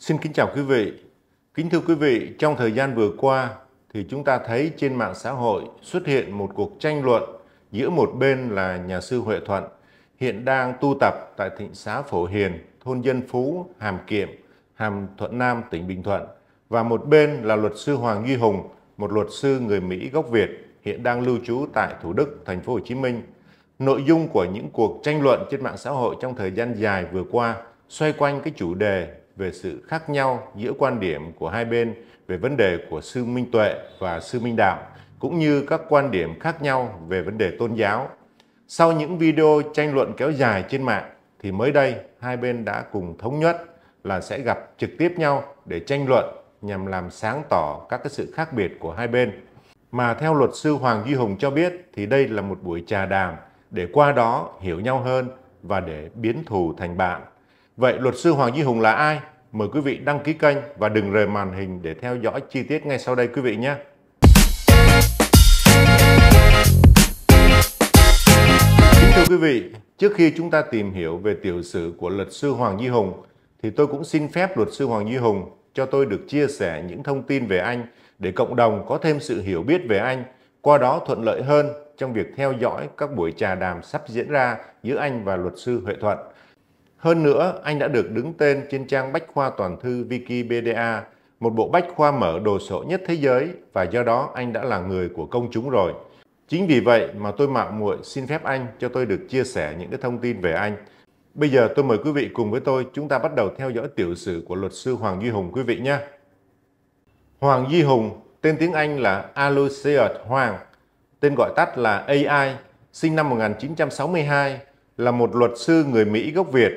Xin kính chào quý vị. Kính thưa quý vị, trong thời gian vừa qua thì chúng ta thấy trên mạng xã hội xuất hiện một cuộc tranh luận giữa một bên là nhà sư Huệ Thuận hiện đang tu tập tại thị xã Phổ Hiền, thôn Dân Phú, Hàm Kiệm, Hàm Thuận Nam, tỉnh Bình Thuận và một bên là luật sư Hoàng Duy Hùng, một luật sư người Mỹ gốc Việt hiện đang lưu trú tại Thủ Đức, thành phố Hồ Chí Minh. Nội dung của những cuộc tranh luận trên mạng xã hội trong thời gian dài vừa qua xoay quanh cái chủ đề về sự khác nhau giữa quan điểm của hai bên về vấn đề của sư Minh Tuệ và sư Minh Đạo, cũng như các quan điểm khác nhau về vấn đề tôn giáo. Sau những video tranh luận kéo dài trên mạng, thì mới đây hai bên đã cùng thống nhất là sẽ gặp trực tiếp nhau để tranh luận nhằm làm sáng tỏ các cái sự khác biệt của hai bên. Mà theo luật sư Hoàng Duy Hùng cho biết thì đây là một buổi trà đàm để qua đó hiểu nhau hơn và để biến thù thành bạn. Vậy luật sư Hoàng Duy Hùng là ai? Mời quý vị đăng ký kênh và đừng rời màn hình để theo dõi chi tiết ngay sau đây quý vị nhé. Kính thưa quý vị, trước khi chúng ta tìm hiểu về tiểu sử của luật sư Hoàng Duy Hùng, thì tôi cũng xin phép luật sư Hoàng Duy Hùng cho tôi được chia sẻ những thông tin về anh để cộng đồng có thêm sự hiểu biết về anh, qua đó thuận lợi hơn trong việc theo dõi các buổi trà đàm sắp diễn ra giữa anh và luật sư Huệ Thuận. Hơn nữa, anh đã được đứng tên trên trang bách khoa toàn thư Wikipedia, một bộ bách khoa mở đồ sộ nhất thế giới và do đó anh đã là người của công chúng rồi. Chính vì vậy mà tôi mạo muội xin phép anh cho tôi được chia sẻ những cái thông tin về anh. Bây giờ tôi mời quý vị cùng với tôi chúng ta bắt đầu theo dõi tiểu sử của luật sư Hoàng Duy Hùng quý vị nhé. Hoàng Duy Hùng, tên tiếng Anh là Aloysius Hoàng, tên gọi tắt là AI, sinh năm 1962, là một luật sư người Mỹ gốc Việt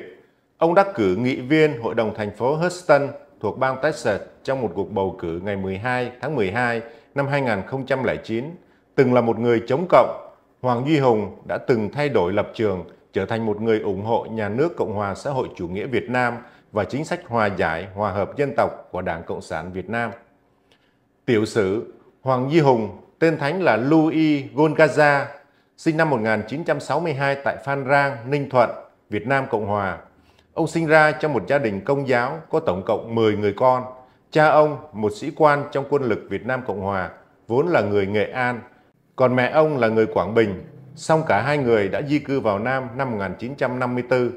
Ông đắc cử nghị viên Hội đồng thành phố Houston thuộc bang Texas trong một cuộc bầu cử ngày 12 tháng 12 năm 2009, từng là một người chống cộng, Hoàng Duy Hùng đã từng thay đổi lập trường, trở thành một người ủng hộ nhà nước Cộng hòa xã hội chủ nghĩa Việt Nam và chính sách hòa giải, hòa hợp dân tộc của Đảng Cộng sản Việt Nam. Tiểu sử Hoàng Duy Hùng, tên thánh là Louis Gongaza, sinh năm 1962 tại Phan Rang, Ninh Thuận, Việt Nam Cộng hòa, Ông sinh ra trong một gia đình công giáo có tổng cộng 10 người con. Cha ông, một sĩ quan trong quân lực Việt Nam Cộng Hòa, vốn là người Nghệ An, còn mẹ ông là người Quảng Bình. Song cả hai người đã di cư vào Nam năm 1954.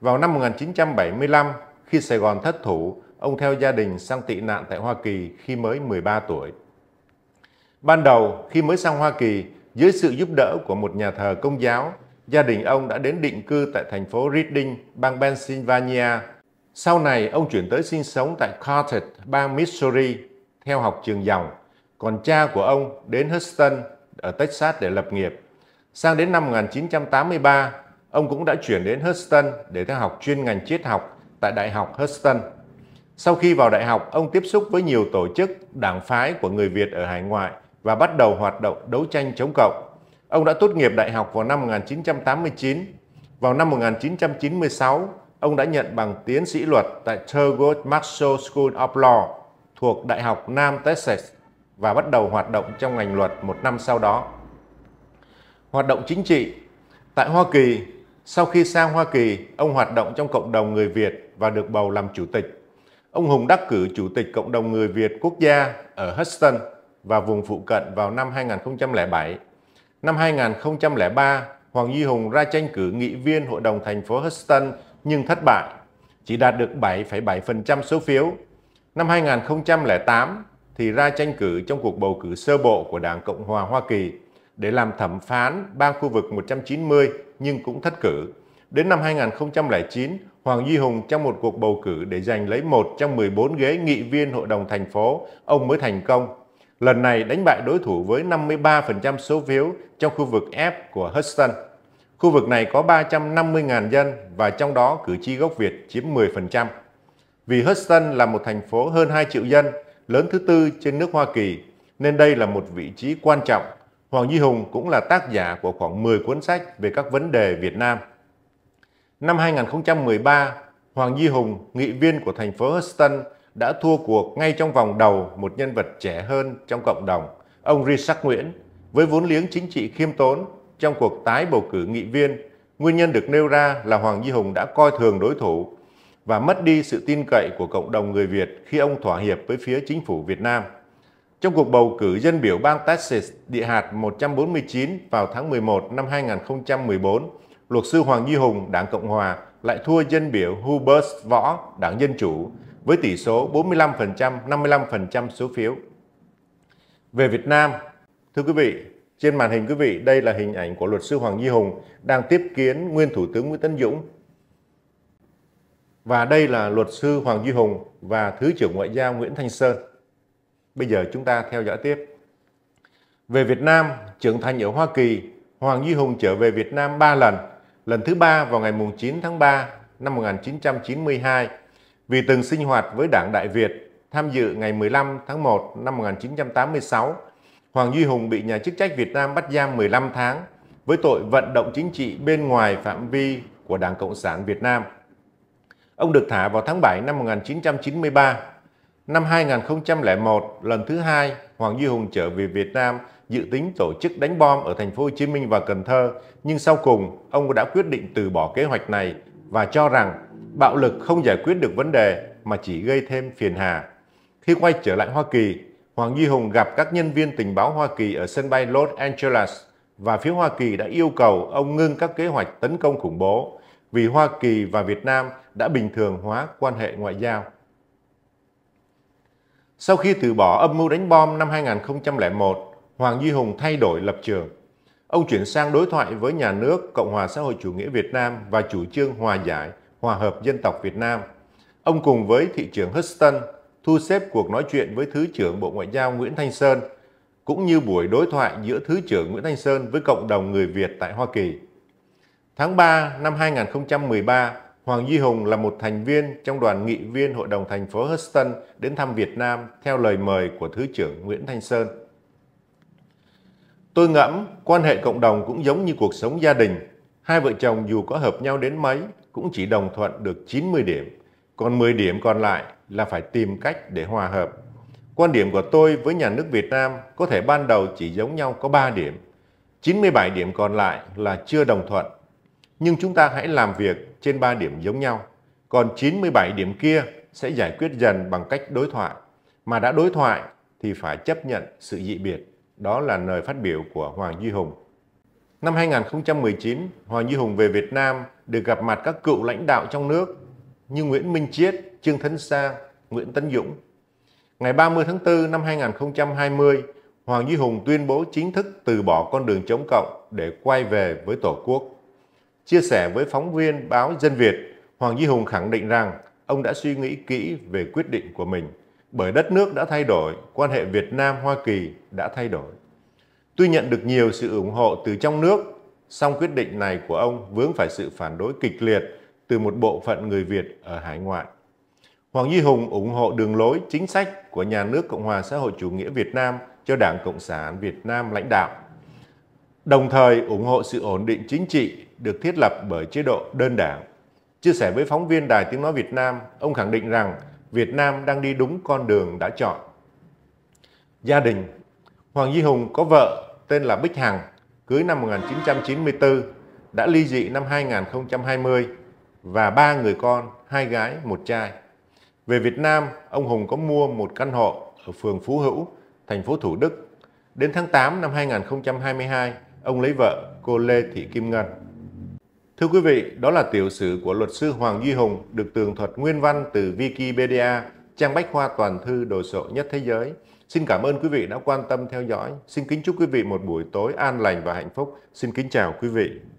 Vào năm 1975, khi Sài Gòn thất thủ, ông theo gia đình sang tị nạn tại Hoa Kỳ khi mới 13 tuổi. Ban đầu, khi mới sang Hoa Kỳ, dưới sự giúp đỡ của một nhà thờ công giáo, gia đình ông đã đến định cư tại thành phố Reading, bang Pennsylvania. Sau này, ông chuyển tới sinh sống tại Carthage, bang Missouri, theo học trường dòng. Còn cha của ông đến Houston, ở Texas để lập nghiệp. Sang đến năm 1983, ông cũng đã chuyển đến Houston để theo học chuyên ngành triết học tại Đại học Houston. Sau khi vào đại học, ông tiếp xúc với nhiều tổ chức, đảng phái của người Việt ở hải ngoại và bắt đầu hoạt động đấu tranh chống cộng. Ông đã tốt nghiệp đại học vào năm 1989. Vào năm 1996, ông đã nhận bằng tiến sĩ luật tại Thurgood Marshall School of Law thuộc Đại học Nam Texas và bắt đầu hoạt động trong ngành luật một năm sau đó. Hoạt động chính trị Tại Hoa Kỳ, sau khi sang Hoa Kỳ, ông hoạt động trong cộng đồng người Việt và được bầu làm chủ tịch. Ông Hùng đắc cử chủ tịch cộng đồng người Việt quốc gia ở Houston và vùng phụ cận vào năm 2007. Năm 2003, Hoàng Duy Hùng ra tranh cử nghị viên Hội đồng thành phố Houston nhưng thất bại, chỉ đạt được 7,7% số phiếu. Năm 2008 thì ra tranh cử trong cuộc bầu cử sơ bộ của Đảng Cộng hòa Hoa Kỳ để làm thẩm phán bang khu vực 190 nhưng cũng thất cử. Đến năm 2009, Hoàng Duy Hùng trong một cuộc bầu cử để giành lấy một trong 14 ghế nghị viên Hội đồng thành phố, ông mới thành công lần này đánh bại đối thủ với 53% số phiếu trong khu vực F của Houston. Khu vực này có 350.000 dân và trong đó cử tri gốc Việt chiếm 10%. Vì Houston là một thành phố hơn 2 triệu dân, lớn thứ tư trên nước Hoa Kỳ, nên đây là một vị trí quan trọng. Hoàng Duy Hùng cũng là tác giả của khoảng 10 cuốn sách về các vấn đề Việt Nam. Năm 2013, Hoàng Duy Hùng, nghị viên của thành phố Houston, đã thua cuộc ngay trong vòng đầu một nhân vật trẻ hơn trong cộng đồng, ông Risak Nguyễn, với vốn liếng chính trị khiêm tốn trong cuộc tái bầu cử nghị viên. Nguyên nhân được nêu ra là Hoàng Duy Hùng đã coi thường đối thủ và mất đi sự tin cậy của cộng đồng người Việt khi ông thỏa hiệp với phía chính phủ Việt Nam. Trong cuộc bầu cử dân biểu bang Texas địa hạt 149 vào tháng 11 năm 2014, luật sư Hoàng Duy Hùng, Đảng Cộng Hòa lại thua dân biểu Hubert Võ, Đảng Dân Chủ với tỷ số 45%, 55% số phiếu. Về Việt Nam, thưa quý vị, trên màn hình quý vị đây là hình ảnh của luật sư Hoàng Duy Hùng đang tiếp kiến nguyên Thủ tướng Nguyễn Tấn Dũng. Và đây là luật sư Hoàng Duy Hùng và Thứ trưởng Ngoại giao Nguyễn Thanh Sơn. Bây giờ chúng ta theo dõi tiếp. Về Việt Nam, trưởng thành ở Hoa Kỳ, Hoàng Duy Hùng trở về Việt Nam 3 lần. Lần thứ ba vào ngày 9 tháng 3 năm 1992 vì từng sinh hoạt với Đảng Đại Việt, tham dự ngày 15 tháng 1 năm 1986, Hoàng Duy Hùng bị nhà chức trách Việt Nam bắt giam 15 tháng với tội vận động chính trị bên ngoài phạm vi của Đảng Cộng sản Việt Nam. Ông được thả vào tháng 7 năm 1993. Năm 2001, lần thứ hai, Hoàng Duy Hùng trở về Việt Nam dự tính tổ chức đánh bom ở thành phố Hồ Chí Minh và Cần Thơ, nhưng sau cùng ông đã quyết định từ bỏ kế hoạch này và cho rằng bạo lực không giải quyết được vấn đề mà chỉ gây thêm phiền hà. Khi quay trở lại Hoa Kỳ, Hoàng Duy Hùng gặp các nhân viên tình báo Hoa Kỳ ở sân bay Los Angeles và phía Hoa Kỳ đã yêu cầu ông ngưng các kế hoạch tấn công khủng bố vì Hoa Kỳ và Việt Nam đã bình thường hóa quan hệ ngoại giao. Sau khi từ bỏ âm mưu đánh bom năm 2001, Hoàng Duy Hùng thay đổi lập trường. Ông chuyển sang đối thoại với nhà nước Cộng hòa xã hội chủ nghĩa Việt Nam và chủ trương hòa giải – Hòa hợp Dân tộc Việt Nam. Ông cùng với thị trưởng Houston thu xếp cuộc nói chuyện với Thứ trưởng Bộ Ngoại giao Nguyễn Thanh Sơn, cũng như buổi đối thoại giữa Thứ trưởng Nguyễn Thanh Sơn với cộng đồng người Việt tại Hoa Kỳ. Tháng 3 năm 2013, Hoàng Duy Hùng là một thành viên trong đoàn nghị viên Hội đồng thành phố Houston đến thăm Việt Nam theo lời mời của Thứ trưởng Nguyễn Thanh Sơn. Tôi ngẫm quan hệ cộng đồng cũng giống như cuộc sống gia đình, Hai vợ chồng dù có hợp nhau đến mấy cũng chỉ đồng thuận được 90 điểm, còn 10 điểm còn lại là phải tìm cách để hòa hợp. Quan điểm của tôi với nhà nước Việt Nam có thể ban đầu chỉ giống nhau có 3 điểm, 97 điểm còn lại là chưa đồng thuận. Nhưng chúng ta hãy làm việc trên 3 điểm giống nhau, còn 97 điểm kia sẽ giải quyết dần bằng cách đối thoại. Mà đã đối thoại thì phải chấp nhận sự dị biệt. Đó là lời phát biểu của Hoàng Duy Hùng. Năm 2019, Hoàng Duy Hùng về Việt Nam được gặp mặt các cựu lãnh đạo trong nước như Nguyễn Minh Chiết, Trương Thấn Sang, Nguyễn Tấn Dũng. Ngày 30 tháng 4 năm 2020, Hoàng Duy Hùng tuyên bố chính thức từ bỏ con đường chống cộng để quay về với Tổ quốc. Chia sẻ với phóng viên báo Dân Việt, Hoàng Duy Hùng khẳng định rằng ông đã suy nghĩ kỹ về quyết định của mình bởi đất nước đã thay đổi, quan hệ Việt Nam-Hoa Kỳ đã thay đổi. Tuy nhận được nhiều sự ủng hộ từ trong nước, song quyết định này của ông vướng phải sự phản đối kịch liệt từ một bộ phận người Việt ở hải ngoại. Hoàng Duy Hùng ủng hộ đường lối chính sách của nhà nước Cộng hòa xã hội chủ nghĩa Việt Nam cho Đảng Cộng sản Việt Nam lãnh đạo. Đồng thời ủng hộ sự ổn định chính trị được thiết lập bởi chế độ đơn đảng. Chia sẻ với phóng viên Đài Tiếng Nói Việt Nam, ông khẳng định rằng Việt Nam đang đi đúng con đường đã chọn. Gia đình Hoàng Duy Hùng có vợ tên là Bích Hằng, cưới năm 1994, đã ly dị năm 2020 và ba người con, hai gái, một trai. Về Việt Nam, ông Hùng có mua một căn hộ ở phường Phú Hữu, thành phố Thủ Đức. Đến tháng 8 năm 2022, ông lấy vợ cô Lê Thị Kim Ngân. Thưa quý vị, đó là tiểu sử của luật sư Hoàng Duy Hùng được tường thuật nguyên văn từ Wikipedia, trang bách khoa toàn thư đồ sộ nhất thế giới – Xin cảm ơn quý vị đã quan tâm theo dõi. Xin kính chúc quý vị một buổi tối an lành và hạnh phúc. Xin kính chào quý vị.